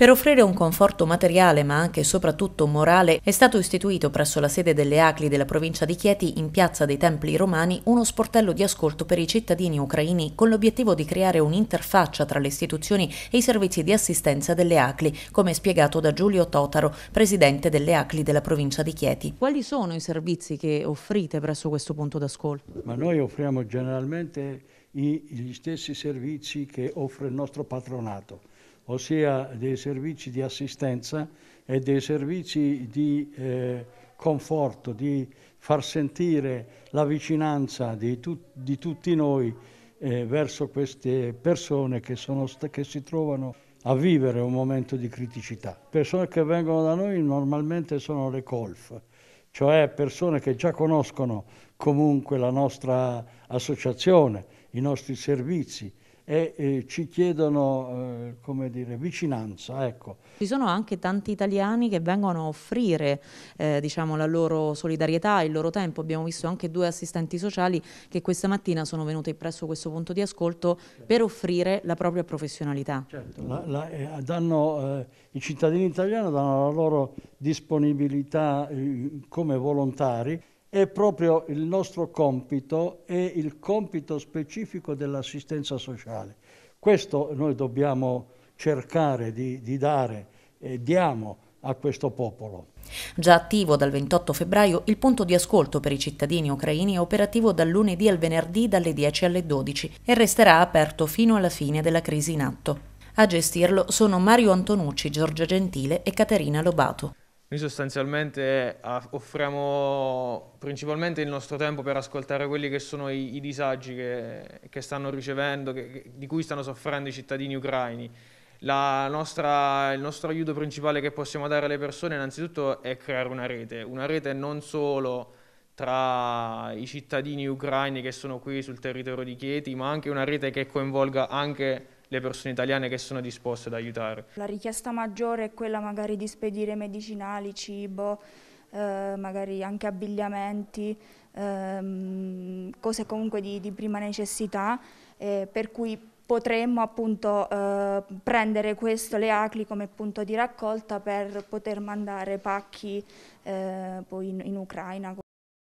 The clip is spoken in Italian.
Per offrire un conforto materiale ma anche e soprattutto morale è stato istituito presso la sede delle ACLI della provincia di Chieti in piazza dei Templi Romani uno sportello di ascolto per i cittadini ucraini con l'obiettivo di creare un'interfaccia tra le istituzioni e i servizi di assistenza delle ACLI, come spiegato da Giulio Totaro, presidente delle ACLI della provincia di Chieti. Quali sono i servizi che offrite presso questo punto d'ascolto? Ma noi offriamo generalmente gli stessi servizi che offre il nostro patronato ossia dei servizi di assistenza e dei servizi di eh, conforto, di far sentire la vicinanza di, tu di tutti noi eh, verso queste persone che, che si trovano a vivere un momento di criticità. Persone che vengono da noi normalmente sono le colf, cioè persone che già conoscono comunque la nostra associazione, i nostri servizi, e eh, ci chiedono eh, dire, vicinanza. Ecco. Ci sono anche tanti italiani che vengono a offrire eh, diciamo, la loro solidarietà, il loro tempo. Abbiamo visto anche due assistenti sociali che questa mattina sono venuti presso questo punto di ascolto certo. per offrire la propria professionalità. Certo, la, la, eh, danno, eh, I cittadini italiani danno la loro disponibilità eh, come volontari è proprio il nostro compito e il compito specifico dell'assistenza sociale. Questo noi dobbiamo cercare di, di dare e diamo a questo popolo. Già attivo dal 28 febbraio, il punto di ascolto per i cittadini ucraini è operativo dal lunedì al venerdì dalle 10 alle 12 e resterà aperto fino alla fine della crisi in atto. A gestirlo sono Mario Antonucci, Giorgia Gentile e Caterina Lobato. Noi sostanzialmente eh, offriamo principalmente il nostro tempo per ascoltare quelli che sono i, i disagi che, che, stanno ricevendo, che, di cui stanno soffrendo i cittadini ucraini. Nostra, il nostro aiuto principale che possiamo dare alle persone innanzitutto è creare una rete, una rete non solo tra i cittadini ucraini che sono qui sul territorio di Chieti, ma anche una rete che coinvolga anche le persone italiane che sono disposte ad aiutare. La richiesta maggiore è quella magari di spedire medicinali, cibo, eh, magari anche abbigliamenti, ehm, cose comunque di, di prima necessità, eh, per cui potremmo appunto eh, prendere questo, le acli, come punto di raccolta per poter mandare pacchi eh, poi in, in Ucraina.